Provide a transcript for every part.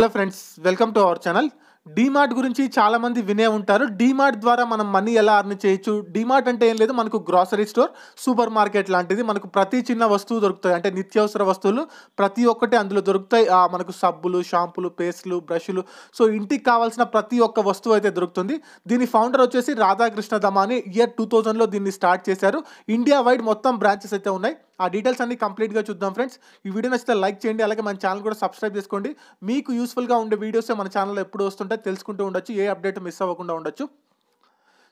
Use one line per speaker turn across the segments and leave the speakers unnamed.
hello friends welcome to our channel DMart గురించి చాలామంది వినే ఉంటారు డీమార్ట్ ద్వారా మనం మనీ ఎలా అర్న్ చేయొచ్చు డీమార్ట్ అంటే ఏం లేదు మనకు గ్రాసరీ స్టోర్ సూపర్ మార్కెట్ లాంటిది మనకు ప్రతి చిన్న వస్తువు దొరుకుతాయి అంటే నిత్యావసర వస్తువులు ప్రతి ఒక్కటి అందులో దొరుకుతాయి మనకు సబ్బులు షాంపులు పేస్ట్లు బ్రష్లు సో ఇంటికి కావాల్సిన ప్రతి ఒక్క వస్తువు అయితే దొరుకుతుంది దీని ఫౌండర్ వచ్చేసి రాధాకృష్ణ దమాని ఇయర్ టూ థౌజండ్లో దీన్ని స్టార్ట్ చేశారు ఇండియా వైడ్ మొత్తం బ్రాంచెస్ అయితే ఉన్నాయి ఆ డీటెయిల్స్ అన్ని కంప్లీట్గా చూద్దాం ఫ్రెండ్స్ ఈ వీడియో నచ్చితే లైక్ చేయండి అలాగే మన ఛానల్ కూడా సబ్స్క్రైబ్ చేసుకోండి మీకు యూస్ఫుల్గా ఉండే వీడియోస్ మన ఛానల్లో ఎప్పుడు వస్తుంటే తెలుసుకుంటూ ఉండొచ్చు ఏ అప్డేట్ మిస్ అవ్వకుండా ఉండొచ్చు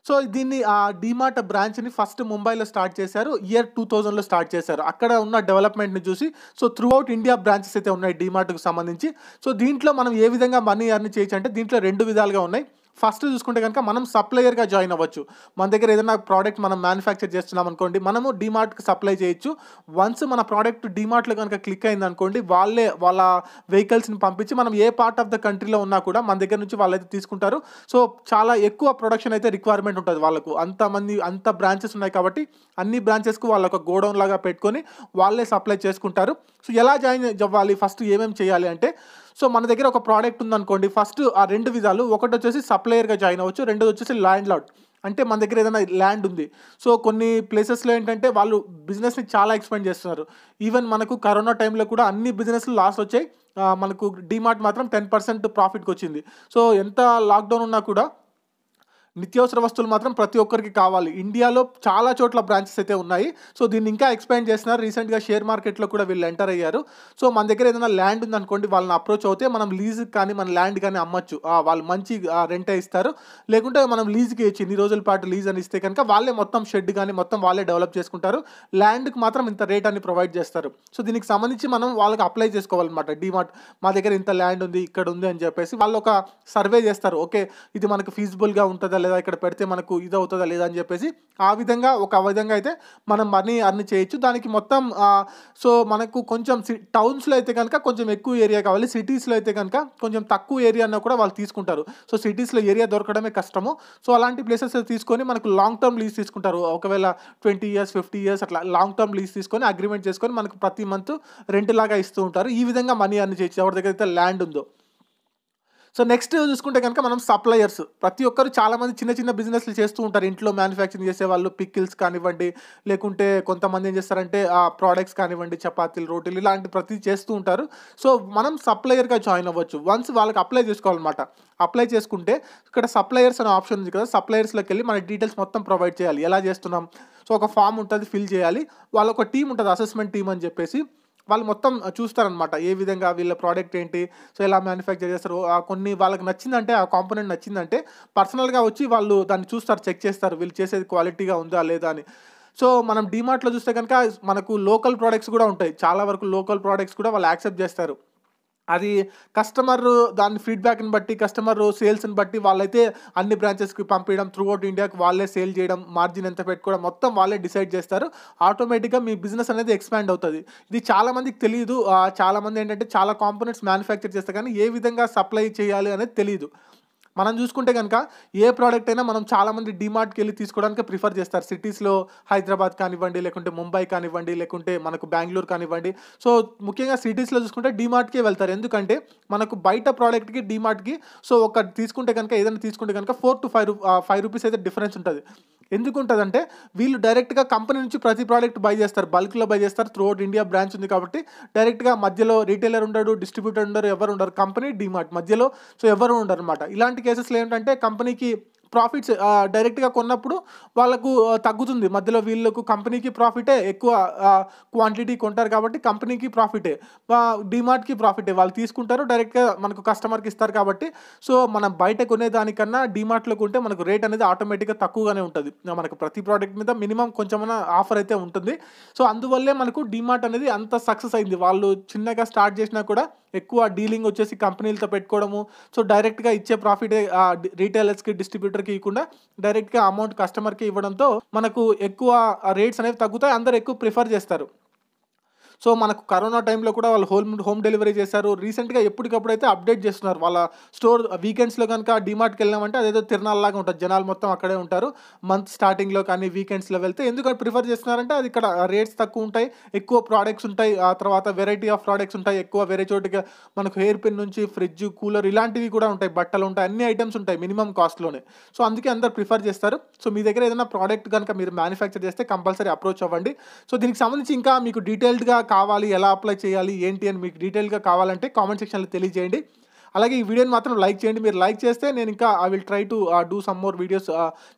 సో దీన్ని ఆ డిమార్ట్ బ్రాంచ్ని ఫస్ట్ ముంబైలో స్టార్ట్ చేశారు ఇయర్ టూ థౌజండ్లో స్టార్ట్ చేశారు అక్కడ ఉన్న డెవలప్మెంట్ని చూసి so throughout out India branches అయితే ఉన్నాయి డిమార్ట్కు సంబంధించి సో దీంట్లో మనం ఏ విధంగా మనీ అర్న్ చేయొచ్చు అంటే దీంట్లో రెండు విధాలుగా ఉన్నాయి ఫస్ట్ చూసుకుంటే కనుక మనం సప్లయర్గా జాయిన్ అవ్వచ్చు మన దగ్గర ఏదైనా ప్రోడక్ట్ మనం మ్యానుఫ్యాక్చర్ చేస్తున్నాం అనుకోండి మనము డిమార్ట్కి సప్లై చేయొచ్చు వన్స్ మన ప్రోడక్ట్ డిమార్ట్లో కనుక క్లిక్ అయింది అనుకోండి వాళ్ళే వాళ్ళ వెహికల్స్ని పంపించి మనం ఏ పార్ట్ ఆఫ్ ద కంట్రీలో ఉన్నా కూడా మన దగ్గర నుంచి వాళ్ళైతే తీసుకుంటారు సో చాలా ఎక్కువ ప్రొడక్షన్ అయితే రిక్వైర్మెంట్ ఉంటుంది వాళ్ళకు అంతమంది అంత బ్రాంచెస్ ఉన్నాయి కాబట్టి అన్ని బ్రాంచెస్కు వాళ్ళ ఒక గోడౌన్ లాగా పెట్టుకొని వాళ్ళే సప్లై చేసుకుంటారు సో ఎలా జాయిన్ అవ్వాలి ఫస్ట్ ఏమేమి చేయాలి అంటే సో మన దగ్గర ఒక ప్రోడక్ట్ ఉందనుకోండి ఫస్ట్ ఆ రెండు విధాలు ఒకటి వచ్చేసి సప్లయర్గా జాయిన్ అవ్వచ్చు రెండోది వచ్చేసి ల్యాండ్ లాడ్ అంటే మన దగ్గర ఏదైనా ల్యాండ్ ఉంది సో కొన్ని ప్లేసెస్లో ఏంటంటే వాళ్ళు బిజినెస్ని చాలా ఎక్స్పెండ్ చేస్తున్నారు ఈవెన్ మనకు కరోనా టైంలో కూడా అన్ని బిజినెస్లు లాస్ వచ్చాయి మనకు డిమార్ట్ మాత్రం టెన్ పర్సెంట్ ప్రాఫిట్కి వచ్చింది సో ఎంత లాక్డౌన్ ఉన్నా కూడా నిత్యావసర వస్తువులు మాత్రం ప్రతి ఒక్కరికి కావాలి ఇండియాలో చాలా చోట్ల బ్రాంచెస్ అయితే ఉన్నాయి సో దీన్ని ఇంకా ఎక్స్పాండ్ చేసినారు రీసెంట్గా షేర్ మార్కెట్లో కూడా వీళ్ళు ఎంటర్ అయ్యారు సో మన దగ్గర ఏదైనా ల్యాండ్ ఉందనుకోండి వాళ్ళని అప్రోచ్ అవుతే మనం లీజ్కి కానీ మన ల్యాండ్ కానీ అమ్మచ్చు వాళ్ళు మంచి రెంటే ఇస్తారు లేకుంటే మనం లీజ్కి ఇచ్చి ఇన్ని రోజుల పాటు లీజ్ అని ఇస్తే కనుక వాళ్ళే మొత్తం షెడ్ కానీ మొత్తం వాళ్ళే డెవలప్ చేసుకుంటారు ల్యాండ్కి మాత్రం ఇంత రేట్ అని ప్రొవైడ్ చేస్తారు సో దీనికి సంబంధించి మనం వాళ్ళకి అప్లై చేసుకోవాలన్నమాట డిమార్ట్ మా దగ్గర ఇంత ల్యాండ్ ఉంది ఇక్కడ ఉంది అని చెప్పేసి వాళ్ళు ఒక సర్వే చేస్తారు ఓకే ఇది మనకు ఫీజిబుల్గా ఉంటుందా అవుతుందా లేదా ఇక్కడ పెడితే మనకు ఇది అవుతుందా లేదా అని చెప్పేసి ఆ విధంగా ఒక విధంగా అయితే మనం మనీ అర్న్ చేయొచ్చు దానికి మొత్తం సో మనకు కొంచెం టౌన్స్లో అయితే కనుక కొంచెం ఎక్కువ ఏరియా కావాలి సిటీస్లో అయితే కనుక కొంచెం తక్కువ ఏరియా అన్న కూడా వాళ్ళు తీసుకుంటారు సో సిటీస్లో ఏరియా దొరకడమే కష్టము సో అలాంటి ప్లేసెస్ తీసుకొని మనకు లాంగ్ టర్మ్ లీజ్ తీసుకుంటారు ఒకవేళ ట్వంటీ ఇయర్స్ ఫిఫ్టీ ఇయర్స్ అట్లా లాంగ్ టర్మ్ లీజ్ తీసుకొని అగ్రిమెంట్ చేసుకొని మనకు ప్రతి మంత్ రెంట్ లాగా ఇస్తూ ఉంటారు ఈ విధంగా మనీ అర్న్ చేయొచ్చు ఎవరి దగ్గర అయితే ల్యాండ్ ఉందో సో నెక్స్ట్ చూసుకుంటే కనుక మనం సప్లయర్స్ ప్రతి ఒక్కరు చాలామంది చిన్న చిన్న బిజినెస్లు చేస్తూ ఉంటారు ఇంట్లో మ్యానుఫ్యాక్చరింగ్ చేసే వాళ్ళు పిక్కిల్స్ కానివ్వండి లేకుంటే కొంతమంది ఏం చేస్తారంటే ఆ ప్రోడక్ట్స్ కానివ్వండి చపాతీలు రోటీలు ఇలాంటి ప్రతి చేస్తూ ఉంటారు సో మనం సప్లయర్గా జాయిన్ అవ్వచ్చు వన్స్ వాళ్ళకి అప్లై చేసుకోవాలన్నమాట అప్లై చేసుకుంటే ఇక్కడ సప్లయర్స్ అనే ఆప్షన్ ఉంది కదా సప్లయర్స్లోకి వెళ్ళి మన డీటెయిల్స్ మొత్తం ప్రొవైడ్ చేయాలి ఎలా చేస్తున్నాం సో ఒక ఫామ్ ఉంటుంది ఫిల్ చేయాలి వాళ్ళ ఒక టీం ఉంటుంది అసెస్మెంట్ టీం అని చెప్పేసి వాళ్ళు మొత్తం చూస్తారనమాట ఏ విధంగా వీళ్ళ ప్రోడక్ట్ ఏంటి సో ఎలా మ్యానుఫ్యాక్చర్ చేస్తారు కొన్ని వాళ్ళకి నచ్చిందంటే ఆ కాంపోనెంట్ నచ్చిందంటే పర్సనల్గా వచ్చి వాళ్ళు దాన్ని చూస్తారు చెక్ చేస్తారు వీళ్ళు చేసేది క్వాలిటీగా ఉందా లేదా అని సో మనం డిమార్ట్లో చూస్తే కనుక మనకు లోకల్ ప్రోడక్ట్స్ కూడా ఉంటాయి చాలా వరకు లోకల్ ప్రోడక్ట్స్ కూడా వాళ్ళు యాక్సెప్ట్ చేస్తారు అది కస్టమర్ దాని ఫీడ్బ్యాక్ని బట్టి కస్టమర్ సేల్స్ని బట్టి వాళ్ళైతే అన్ని బ్రాంచెస్కి పంపించడం త్రూఅవుట్ ఇండియాకి వాళ్ళే సేల్ చేయడం మార్జిన్ ఎంత పెట్టుకోవడం మొత్తం వాళ్ళే డిసైడ్ చేస్తారు ఆటోమేటిక్గా మీ బిజినెస్ అనేది ఎక్స్పాండ్ అవుతుంది ఇది చాలామందికి తెలియదు చాలామంది ఏంటంటే చాలా కాంపోనెంట్స్ మ్యానుఫ్యాక్చర్ చేస్తారు కానీ ఏ విధంగా సప్లై చేయాలి అనేది తెలియదు మనం చూసుకుంటే కనుక ఏ ప్రోడక్ట్ అయినా మనం చాలామంది డిమార్ట్కి వెళ్ళి తీసుకోవడానికి ప్రిఫర్ చేస్తారు సిటీస్లో హైదరాబాద్ కానివ్వండి లేకుంటే ముంబై కానివ్వండి లేకుంటే మనకు బెంగళూరు కానివ్వండి సో ముఖ్యంగా సిటీస్లో చూసుకుంటే డిమార్ట్కే వెళ్తారు ఎందుకంటే మనకు బయట ప్రోడక్ట్కి డిమార్ట్కి సో ఒక తీసుకుంటే కనుక ఏదైనా తీసుకుంటే కనుక four to five five rupees అయితే డిఫరెన్స్ ఉంటుంది ఎందుకు అంటే వీళ్ళు డైరెక్ట్గా కంపెనీ నుంచి ప్రతి ప్రోడక్ట్ బై చేస్తారు బల్క్లో బై చేస్తారు అవుట్ ఇండియా బ్రాంచ్ ఉంది కాబట్టి డైరెక్ట్గా మధ్యలో రీటైలర్ ఉండడు డిస్ట్రిబ్యూటర్ ఉండరు ఎవరు ఉండరు కంపెనీ డిమార్ట్ మధ్యలో సో ఎవరు ఉండరు అనమాట ఇలాంటి కేసెస్లో ఏంటంటే కంపెనీకి ప్రాఫిట్స్ డైరెక్ట్గా కొన్నప్పుడు వాళ్ళకు తగ్గుతుంది మధ్యలో వీళ్ళకు కంపెనీకి ప్రాఫిటే ఎక్కువ క్వాంటిటీ కొంటారు కాబట్టి కంపెనీకి ప్రాఫిటే డిమార్ట్కి ప్రాఫిటే వాళ్ళు తీసుకుంటారు డైరెక్ట్గా మనకు కస్టమర్కి ఇస్తారు కాబట్టి సో మనం బయట కొనేదానికన్నా డిమార్ట్లో కొంటే మనకు రేట్ అనేది ఆటోమేటిక్గా తక్కువగానే ఉంటుంది మనకు ప్రతి ప్రోడక్ట్ మీద మినిమం కొంచెమైనా ఆఫర్ అయితే ఉంటుంది సో అందువల్లే మనకు డిమార్ట్ అనేది అంత సక్సెస్ అయింది వాళ్ళు చిన్నగా స్టార్ట్ చేసినా కూడా ఎక్కువ డీలింగ్ వచ్చేసి కంపెనీలతో పెట్టుకోవడము సో డైరెక్ట్గా ఇచ్చే ప్రాఫిటే రీటైలర్స్కి డిస్ట్రిబ్యూటర్ డిస్ట్రిబ్యూటర్కి ఇవ్వకుండా డైరెక్ట్గా అమౌంట్ కస్టమర్కి ఇవ్వడంతో మనకు ఎక్కువ రేట్స్ అనేవి తగ్గుతాయి అందరు ఎక్కువ ప్రిఫర్ చేస్తారు సో మనకు కరోనా టైంలో కూడా వాళ్ళు హోమ్ హోమ్ డెలివరీ చేశారు రీసెంట్గా ఎప్పటికప్పుడు అయితే అప్డేట్ చేస్తున్నారు వాళ్ళ స్టోర్ వీకెండ్స్లో కనుక డిమార్ట్కి వెళ్ళామంటే అదేదో తిరణాలలాగా ఉంటుంది జనాలు మొత్తం అక్కడే ఉంటారు మంత్ స్టార్టింగ్లో కానీ వీకెండ్స్లో వెళ్తే ఎందుకంటే ప్రిఫర్ చేస్తున్నారంటే అది ఇక్కడ రేట్స్ తక్కువ ఉంటాయి ఎక్కువ ప్రోడక్ట్స్ ఉంటాయి ఆ తర్వాత వెరైటీ ఆఫ్ ప్రోడక్ట్స్ ఉంటాయి ఎక్కువ వేరే చోటుగా మనకు హెయిర్ పిన్ నుంచి ఫ్రిడ్జ్ కూలర్ ఇలాంటివి కూడా ఉంటాయి బట్టలు ఉంటాయి అన్ని ఐటమ్స్ ఉంటాయి మినిమం కాస్ట్లోనే సో అందుకే అందరు ప్రిఫర్ చేస్తారు సో మీ దగ్గర ఏదైనా ప్రోడక్ట్ కనుక మీరు మ్యానుఫ్యాక్చర్ చేస్తే కంపల్సరీ అప్రోచ్ అవ్వండి సో దీనికి సంబంధించి ఇంకా మీకు డీటెయిల్డ్గా కావాలి ఎలా అప్లై చేయాలి ఏంటి అని మీకు డీటెయిల్గా కావాలంటే కామెంట్ సెక్షన్లో తెలియజేయండి అలాగే ఈ వీడియోని మాత్రం లైక్ చేయండి మీరు లైక్ చేస్తే నేను ఇంకా I will try to do some more videos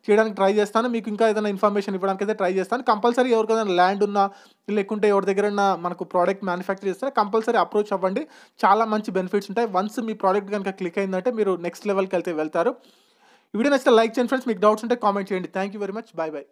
చేయడానికి ట్రై చేస్తాను మీకు ఇంకా ఏదైనా ఇన్ఫర్మేషన్ ఇవ్వడానికి అయితే ట్రై చేస్తాను కంపల్సరీ ఎవరికైనా ల్యాండ్ ఉన్నా లేకుంటే ఎవరి దగ్గర మనకు ప్రోడక్ట్ మ్యానుఫ్యాక్చర్ చేస్తే కంపల్సరీ అప్రోచ్ అవ్వండి చాలా మంచి బెనిఫిట్స్ ఉంటాయి వన్స్ మీ ప్రోడక్ట్ కనుక క్లిక్ అయిందంటే మీరు నెక్స్ట్ లెవెల్కి వెళ్తే వెళ్తారు వీడియో నచ్చితే లైక్ చేయండి ఫ్రెండ్స్ మీకు డౌట్స్ ఉంటే కామెంట్ చేయండి thank you very much bye bye